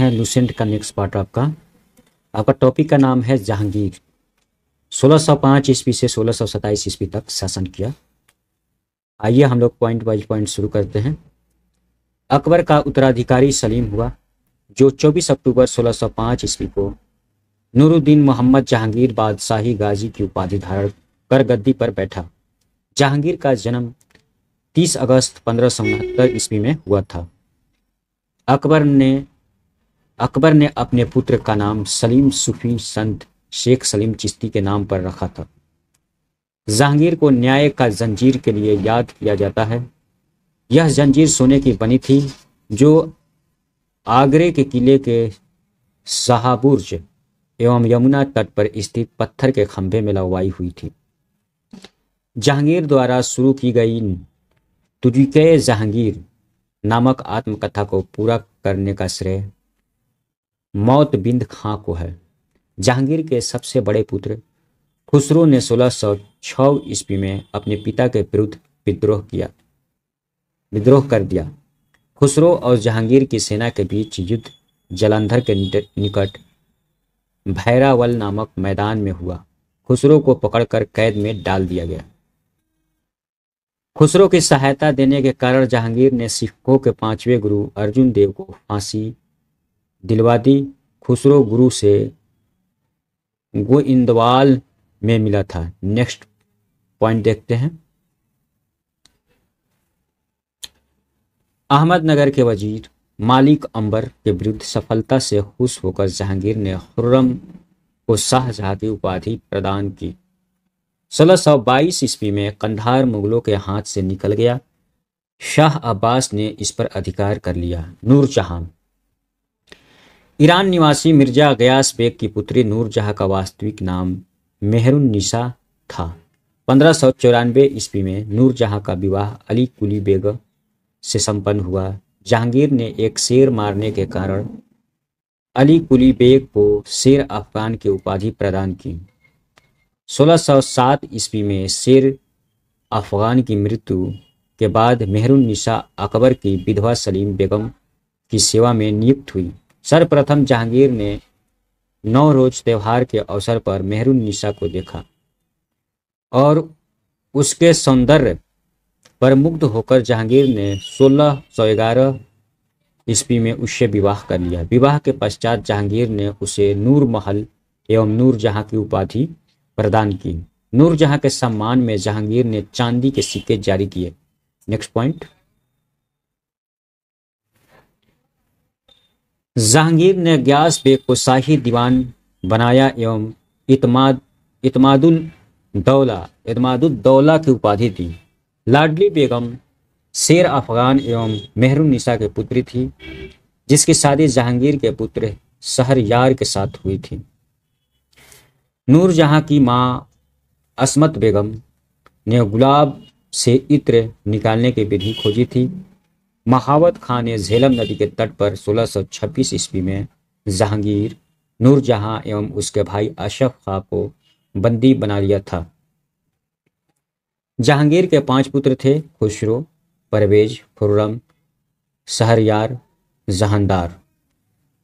हैं लुसेंट का next part आपका आपका टॉपिक का नाम है जहांगीर 1605 सौ ईस्वी से 1627 ईस्वी तक शासन किया आइए हम लोग पॉइंट बाई पॉइंट शुरू करते हैं अकबर का उत्तराधिकारी सलीम हुआ जो 24 अक्टूबर 1605 सौ ईस्वी को नूरुद्दीन मोहम्मद जहांगीर बादशाही गाजी की उपाधि धारण कर गद्दी पर बैठा जहांगीर का जन्म 30 अगस्त पंद्रह ईस्वी में हुआ था अकबर ने अकबर ने अपने पुत्र का नाम सलीम सूफी संत शेख सलीम चिश्ती के नाम पर रखा था जहांगीर को न्याय का जंजीर के लिए याद किया जाता है यह जंजीर सोने की बनी थी जो आगरे के किले के शाहबुर्ज एवं यमुना तट पर स्थित पत्थर के खंभे में लगवाई हुई थी जहांगीर द्वारा शुरू की गई तुजिक जहांगीर नामक आत्मकथा को पूरा करने का श्रेय मौत बिंद खां को है जहांगीर के सबसे बड़े पुत्र खुसरो ने 1606 ईस्वी में अपने पिता के विरुद्ध विद्रोह किया विद्रोह कर दिया खुसरो और जहांगीर की सेना के बीच युद्ध जलंधर के निकट भैरावल नामक मैदान में हुआ खुसरो को पकड़कर कैद में डाल दिया गया खुसरो की सहायता देने के कारण जहांगीर ने सिखों के पांचवें गुरु अर्जुन देव को फांसी दिलवादी खुसरो गुरु से इंदवाल में मिला था नेक्स्ट पॉइंट देखते हैं अहमदनगर के वजीर मालिक अंबर के विरुद्ध सफलता से खुश होकर जहांगीर ने खुर्रम को शाहजहा की उपाधि प्रदान की 1622 ईस्वी में कंधार मुगलों के हाथ से निकल गया शाह अब्बास ने इस पर अधिकार कर लिया नूर ईरान निवासी मिर्जा गयास बेग की पुत्री नूरजहाँ का वास्तविक नाम मेहरुन निशा था पंद्रह सौ चौरानवे ईस्वी में नूरजहाँ का विवाह अली कुली बेग से संपन्न हुआ जहांगीर ने एक शेर मारने के कारण अली कुली बेग को शेर अफगान की उपाधि प्रदान की 1607 ईस्वी में शेर अफगान की मृत्यु के बाद मेहरुन निशा अकबर की विधवा सलीम बेगम की सेवा में नियुक्त हुई सर्वप्रथम जहांगीर ने नौ रोज त्यौहार के अवसर पर मेहरू निशा को देखा और उसके सौंदर्य पर मुग्ध होकर जहांगीर ने सोलह सौ ग्यारह ईस्वी में उससे विवाह कर लिया विवाह के पश्चात जहांगीर ने उसे नूर महल एवं नूर जहां की उपाधि प्रदान की नूर जहां के सम्मान में जहांगीर ने चांदी के सिक्के जारी किए नेक्स्ट पॉइंट जहांगीर ने ग्यास बेग को शाही दीवान बनाया एवं इतमाद इतमादुल दौला दौला की उपाधि दी लाडली बेगम शेर अफगान एवं मेहरू निशा की पुत्री थी जिसकी शादी जहांगीर के पुत्र शहर यार के साथ हुई थी नूरजहाँ की माँ असमत बेगम ने गुलाब से इत्र निकालने की विधि खोजी थी महावत खां ने झेलम नदी के तट पर 1626 ईस्वी में जहांगीर नूरजहां एवं उसके भाई अशफ खां को बंदी बना लिया था जहांगीर के पांच पुत्र थे खुशरो परवेज खुर्रम सहरयार जहानदार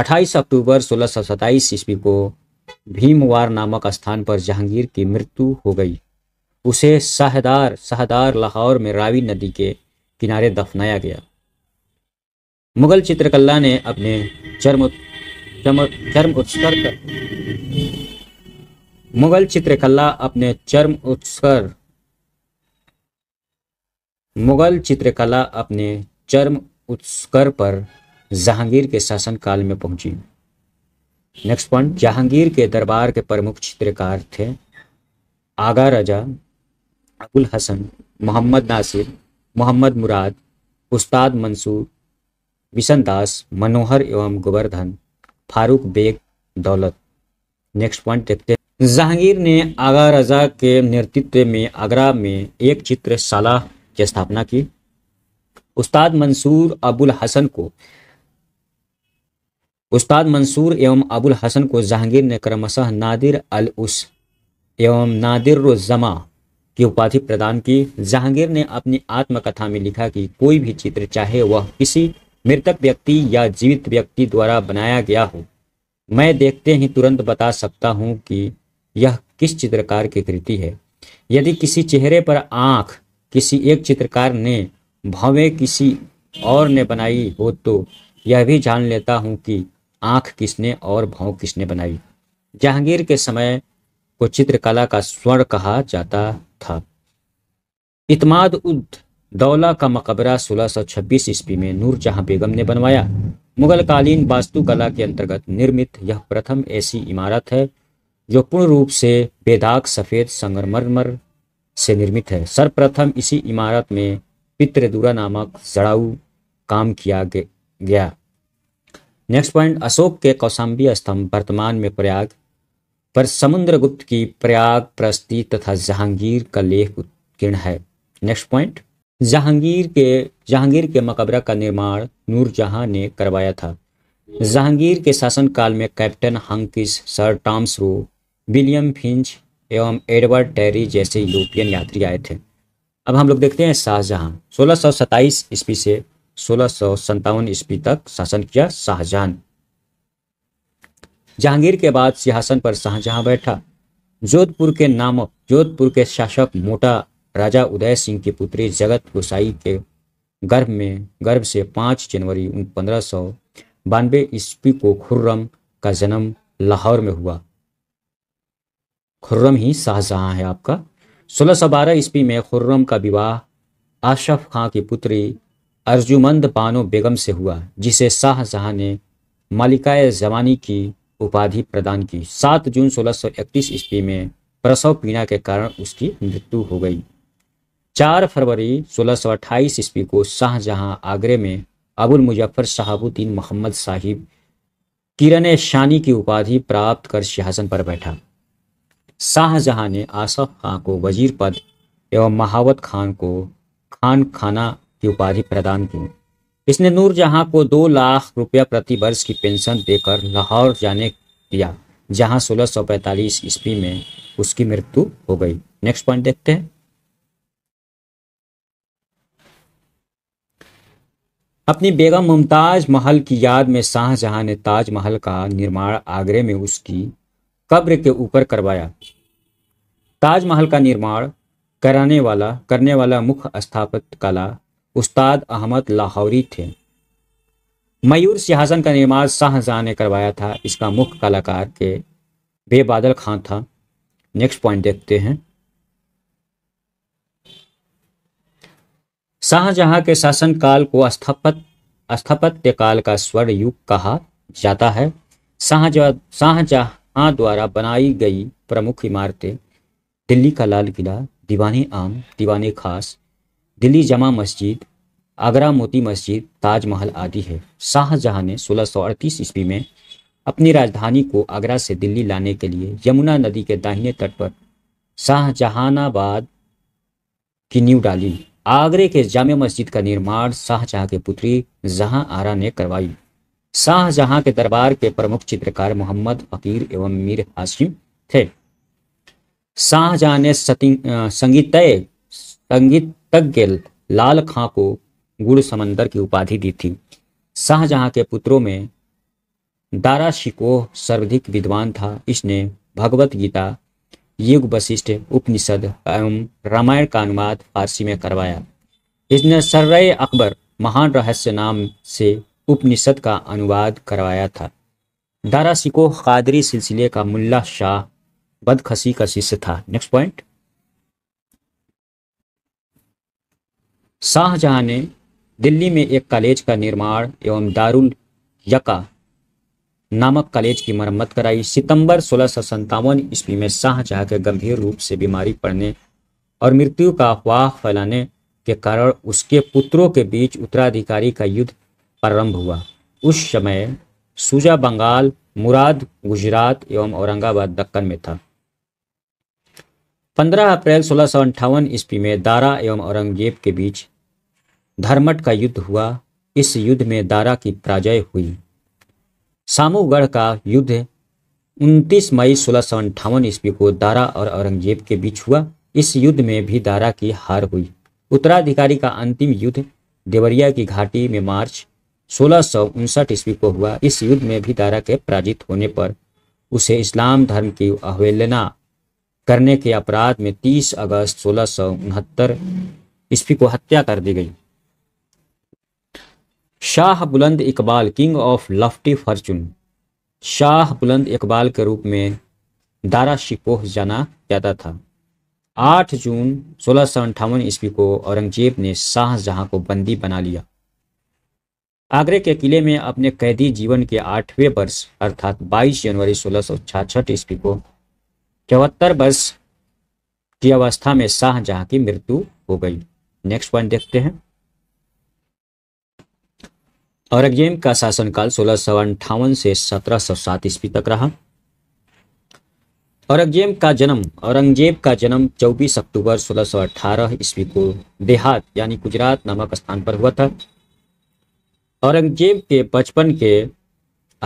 28 अक्टूबर 1627 ईस्वी को भीमवार नामक स्थान पर जहांगीर की मृत्यु हो गई उसे शहदार शहदार लाहौर में रावी नदी के किनारे दफनाया गया मुगल चित्रकला ने अपने चर्म चर्म, चर्म उत्सर्ग मुगल चित्रकला अपने चर्म उत्सर्ग मुगल चित्रकला अपने चर्म उत्सकर पर जहांगीर के शासन काल में पहुंची नेक्स्ट पॉइंट जहांगीर के दरबार के प्रमुख चित्रकार थे आगा राजा अबुल हसन मोहम्मद नासिर मोहम्मद मुराद उस्ताद मंसूर बिशन दास मनोहर एवं गोवर्धन फारूक बेग दौलत नेक्स्ट पॉइंट देखते हैं जहांगीर ने आगा रजा के नेतृत्व में आगरा में एक चित्रशाला की स्थापना की उस्ताद मंसूर अबुल हसन को उस्ताद मंसूर एवं अबुल हसन को जहांगीर ने क्रमशः नादिर अल उस एवं नादिर जमा की उपाधि प्रदान की जहांगीर ने अपनी आत्मकथा में लिखा कि कोई भी चित्र चाहे वह किसी मृतक व्यक्ति या जीवित व्यक्ति द्वारा बनाया गया हो मैं देखते ही तुरंत बता सकता हूं कि यह किस चित्रकार की कृति है यदि किसी चेहरे पर आंख किसी एक चित्रकार ने भावे किसी और ने बनाई हो तो यह भी जान लेता हूं कि आंख किसने और भाव किसने बनाई जहांगीर के समय को चित्रकला का स्वर्ण कहा जाता था इतमाद उद दौला का मकबरा 1626 ईस्वी में नूरजहां बेगम ने बनवाया मुगल कालीन वास्तुकला के अंतर्गत निर्मित यह प्रथम ऐसी इमारत है जो पूर्ण रूप से बेदाग सफ़ेद संगमरमर से निर्मित है सर्वप्रथम इसी इमारत में पितृदुरा नामक जड़ाऊ काम किया गया नेक्स्ट पॉइंट अशोक के कौशाम्बी स्तंभ वर्तमान में प्रयाग पर समुद्रगुप्त की प्रयाग प्रस्ती तथा जहांगीर का लेख उत्कीर्ण है नेक्स्ट पॉइंट जहांगीर के जहांगीर के मकबरा का निर्माण नूरजहां ने करवाया था जहांगीर के शासनकाल में कैप्टन हंकिस sir Thomas Roe William Finch एवं एडवर्ड टेरी जैसे यूरोपियन यात्री आए थे अब हम लोग देखते हैं शाहजहां 1627 ईस्वी से सोलह सौ ईस्वी तक शासन किया शाहजहां जहांगीर के बाद सिंहासन पर शाहजहां बैठा जोधपुर के नामक जोधपुर के शासक मोटा राजा उदय सिंह के पुत्री जगत गोसाई के गर्भ में गर्भ से पाँच जनवरी पंद्रह सौ बानवे ईस्वी को खुर्रम का जन्म लाहौर में हुआ खुर्रम ही शाहजहां है आपका सोलह सौ बारह ईस्वी में खुर्रम का विवाह आशफ खां की पुत्री अर्जुमंद बानो बेगम से हुआ जिसे शाहजहां ने मालिकाए जवानी की उपाधि प्रदान की सात जून सोलह सौ इकतीस ईस्वी में प्रसव पीड़ा के कारण उसकी मृत्यु हो गई चार फरवरी सोलह सौ अट्ठाईस ईस्वी को शाहजहां आगरे में अबुल मुजफ्फर शाहबुद्दीन मोहम्मद साहिब किरण शानी की उपाधि प्राप्त कर सिंहासन पर बैठा शाहजहां ने आसफ खां को वजीर पद एवं महावत खान को खान खाना की उपाधि प्रदान की इसने नूरजहां को दो लाख रुपया प्रति वर्ष की पेंशन देकर लाहौर जाने दिया जहां 1645 ईस्वी में उसकी मृत्यु हो गई नेक्स्ट पॉइंट देखते हैं अपनी बेगम मुमताज महल की याद में शाहजहां ने ताजमहल का निर्माण आगरे में उसकी कब्र के ऊपर करवाया ताजमहल का निर्माण कराने वाला करने वाला मुख्य स्थापित कला उस्ताद अहमद लाहौरी थे मयूर सिंहासन का निर्माण शाहजहां ने करवाया था इसका मुख्य कलाकार के बेबादल खान था नेक्स्ट पॉइंट देखते हैं शाहजहां के शासनकाल को स्थापत स्थापत्य काल का स्वर्ण युग कहा जाता है शाहजहां शाहजहां द्वारा बनाई गई प्रमुख इमारतें दिल्ली का लाल किला दीवानी आम दीवानी खास दिल्ली जमा मस्जिद आगरा मोती मस्जिद ताजमहल आदि है शाहजहां ने अड़तीस ईस्वी में अपनी राजधानी को आगरा से दिल्ली लाने के लिए यमुना नदी के दाहिने तट पर शाहजहानाबाद की नींव डाली आगरे के जाम मस्जिद का निर्माण शाहजहाँ के पुत्री जहां आरा ने करवाई शाहजहां के दरबार के प्रमुख चित्रकार मोहम्मद फकीर एवं मीर हाशिम थे शाहजहां ने संगीतय संगीतज्ञ लाल खां को गुड़ समंदर की उपाधि दी थी शाहजहां के पुत्रों में दारा शिकोह सर्वाधिक विद्वान था इसने भगवत गीता युग वशिष्ठ उपनिषद एवं रामायण का अनुवाद फारसी में करवाया इसने सर्र अकबर महान रहस्य नाम से उपनिषद का अनुवाद करवाया था दारा सिको कादरी सिलसिले का मुल्ला शाह बदखसी का शिष्य था नेक्स्ट पॉइंट शाहजहां ने दिल्ली में एक कॉलेज का निर्माण एवं दारुल यका नामक कॉलेज की मरम्मत कराई सितंबर सोलह सौ संतावन ईस्वी में शाहजहां के गंभीर रूप से बीमारी पड़ने और मृत्यु का अफवाह फैलाने के कारण उसके पुत्रों के बीच उत्तराधिकारी का युद्ध प्रारंभ हुआ उस समय सूजा बंगाल मुराद गुजरात एवं औरंगाबाद दक्कन में था 15 अप्रैल सोलह सौ ईस्वी में दारा एवं औरंगजेब के बीच धर्मठ का युद्ध हुआ इस युद्ध में दारा की पराजय हुई सामूगढ़ का युद्ध 29 मई सोलह सौ ईस्वी को दारा और औरंगजेब के बीच हुआ इस युद्ध में भी दारा की हार हुई उत्तराधिकारी का अंतिम युद्ध देवरिया की घाटी में मार्च सोलह ईस्वी को हुआ इस युद्ध में भी दारा के पराजित होने पर उसे इस्लाम धर्म की अवहेलना करने के अपराध में 30 अगस्त सोलह ईस्वी को हत्या कर दी गई Shah Buland Iqbal king of lofty fortune Shah Buland Iqbal के रूप में दारा शिकोह जाना जाता था आठ जून सोलह सौ अंठावन ईस्वी को औरंगजेब ने शाहजहां को बंदी बना लिया आगरे के किले में अपने कैदी जीवन के आठवें वर्ष अर्थात 22 जनवरी सोलह सौ छाछठ ईस्वी को चौहत्तर वर्ष की अवस्था में शाहजहां की मृत्यु हो गई नेक्स्ट पॉइंट देखते हैं औरंगजेब का शासनकाल सोलह सौ अंठावन से सत्रह सौ सात ईस्वी तक रहा औरंगजेब का जन्म औरंगजेब का जन्म 24 अक्टूबर 1618 ईस्वी को देहात यानी गुजरात नामक स्थान पर हुआ था औरंगजेब के बचपन के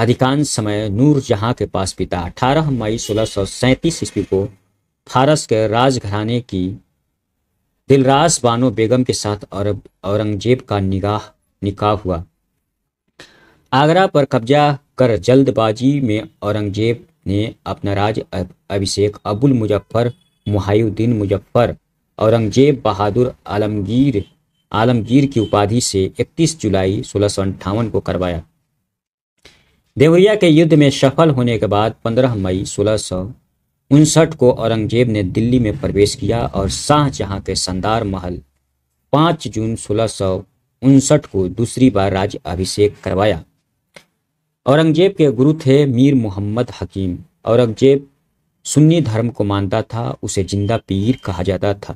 अधिकांश समय नूर जहां के पास पिता 18 मई सोलह ईस्वी को फारस के राजघराने की दिलरास बानो बेगम के साथ और औरंगजेब का निगाह निकाह हुआ आगरा पर कब्जा कर जल्दबाजी में औरंगजेब ने अपना राज अभिषेक अबुल मुजफ्फर मुहायुद्दीन मुजफ्फर औरंगजेब बहादुर आलमगीर आलमगीर की उपाधि से 31 जुलाई सोलह को करवाया देवरिया के युद्ध में सफल होने के बाद 15 मई सोलह को औरंगजेब ने दिल्ली में प्रवेश किया और शाहजहां के शानदार महल 5 जून सोलह को दूसरी बार राज्य अभिषेक करवाया औरंगजेब के गुरु थे मीर मोहम्मद हकीम औरंगजेब सुन्नी धर्म को मानता था उसे जिंदा पीर कहा जाता था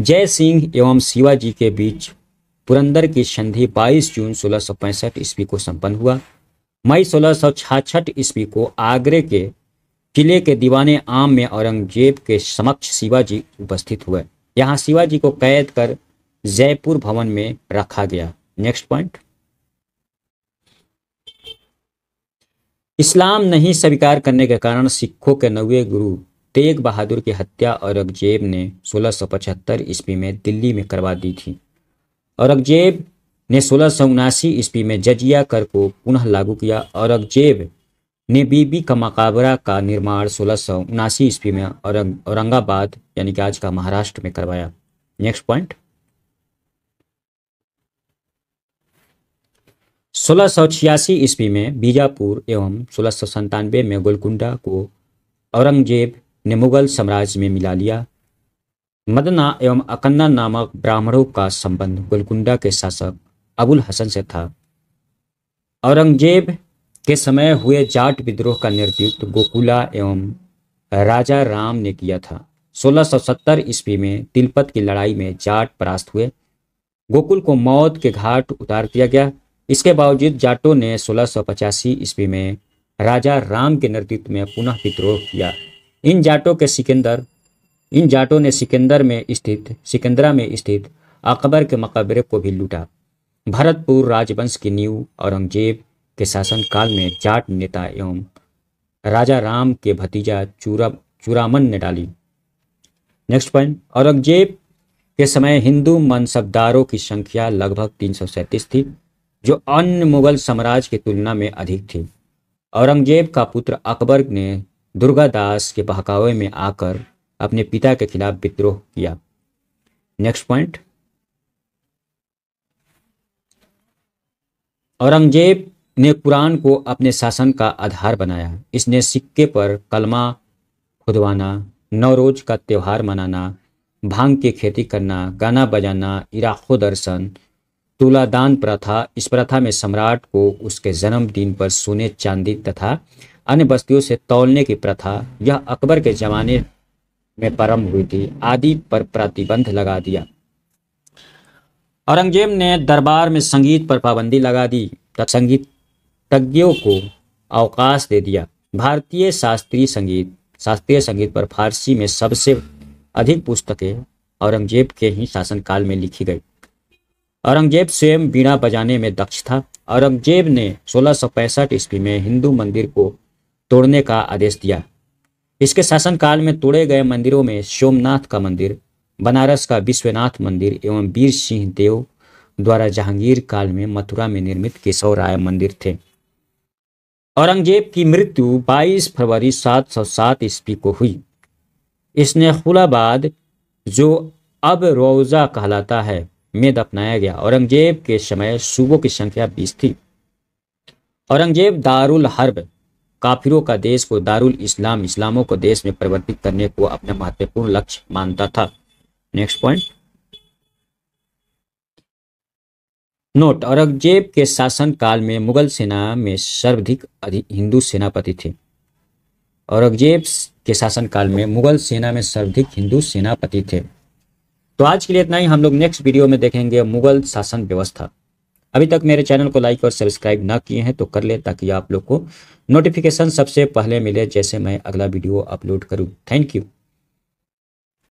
जय सिंह एवं शिवाजी के बीच पुरंदर की संधि 22 जून सोलह पैंसठ ईस्वी को संपन्न हुआ मई सोलह छाछठ ईस्वी को आगरे के किले के दीवाने आम में औरंगजेब के समक्ष शिवाजी उपस्थित हुए यहाँ शिवाजी को कैद कर जयपुर भवन में रखा गया नेक्स्ट पॉइंट इस्लाम नहीं स्वीकार करने के कारण सिखों के नवे गुरु तेग बहादुर की हत्या औरंगजेब ने 1675 ईस्वी में दिल्ली में करवा दी थी औरंगजेब ने सोलह सौ उनासी ईस्वी में जजिया कर को पुनः लागू किया औरंगजेब ने बीबी का मकाबरा का निर्माण सोलह सौ उनासी ईस्वी में औरंगाबाद यानी कि आज का महाराष्ट्र में करवाया नेक्स्ट पॉइंट सोलह सौ छियासी ईस्वी में बीजापुर एवं सोलह सौ संतानवे में गोलकुंडा को औरंगजेब ने मुगल साम्राज्य में मिला लिया मदना एवं अकन्ना नामक ब्राह्मणों का संबंध गोलकुंडा के शासक अबुल हसन से था औरंगजेब के समय हुए जाट विद्रोह का नेतृत्व गोकुला एवं राजा राम ने किया था 1670 ईस्वी में तिलपत की लड़ाई में जाट परास्त हुए गोकुल को मौत के घाट उतार दिया गया इसके बावजूद जाटों ने सोलह पचासी ईस्वी में राजा राम के नेतृत्व में पुनः विद्रोह किया इन जाटों के सिकंदर इन जाटों ने सिकंदर में स्थित सिकंदरा में स्थित अकबर के मकबरे को भी लूटा भरतपुर राजवंश की नींव औरंगजेब के शासनकाल में जाट नेता एवं राजा राम के भतीजा चूरा चूरामन ने डाली नेक्स्ट पॉइंट औरंगजेब के समय हिंदू मनसबदारों की संख्या लगभग तीन थी जो अन्य मुगल साम्राज्य की तुलना में अधिक थी औरंगजेब का पुत्र अकबर ने दुर्गादास के बहकावे में आकर अपने पिता के खिलाफ विद्रोह किया नेक्स्ट पॉइंट औरंगजेब ने कुरान को अपने शासन का आधार बनाया इसने सिक्के पर कलमा खुदवाना नवरोज का त्यौहार मनाना भांग की खेती करना गाना बजाना इराको दर्शन तुलादान प्रथा इस प्रथा में सम्राट को उसके जन्मदिन पर सोने चांदी तथा अन्य वस्तुओं से तौलने की प्रथा यह अकबर के जमाने में परम हुई थी आदि पर प्रतिबंध लगा दिया औरंगजेब ने दरबार में संगीत पर पाबंदी लगा दी संगीत तज्ञों को अवकाश दे दिया भारतीय शास्त्रीय संगीत शास्त्रीय संगीत पर फारसी में सबसे अधिक पुस्तकें औरंगजेब के ही शासनकाल में लिखी गई औरंगजेब स्वयं बीड़ा बजाने में दक्ष था औरंगजेब ने सोलह ईस्वी में हिंदू मंदिर को तोड़ने का आदेश दिया इसके शासनकाल में तोड़े गए मंदिरों में सोमनाथ का मंदिर बनारस का विश्वनाथ मंदिर एवं वीर सिंह देव द्वारा जहांगीर काल में मथुरा में निर्मित केशव राय मंदिर थे औरंगजेब की मृत्यु 22 फरवरी 707 ईस्वी को हुई इसने खुलाबाद जो अब रोजा कहलाता है में दफनाया गया औरंगजेब के समय सूबों की संख्या बीस थी औरंगजेब दारुल हर्ब काफिरों का देश को दारुल इस्लाम इस्लामों को देश में परिवर्तित करने को अपना महत्वपूर्ण लक्ष्य मानता था नेक्स्ट पॉइंट नोट औरंगजेब के शासन काल में मुगल सेना में सर्वाधिक हिंदू सेनापति थे औरंगजेब के शासन काल में मुगल सेना में सर्वाधिक हिंदू सेनापति थे तो आज के लिए इतना ही हम लोग नेक्स्ट वीडियो में देखेंगे मुगल शासन व्यवस्था अभी तक मेरे चैनल को लाइक और सब्सक्राइब ना किए हैं तो कर ले ताकि आप लोग को नोटिफिकेशन सबसे पहले मिले जैसे मैं अगला वीडियो अपलोड करूँ थैंक यू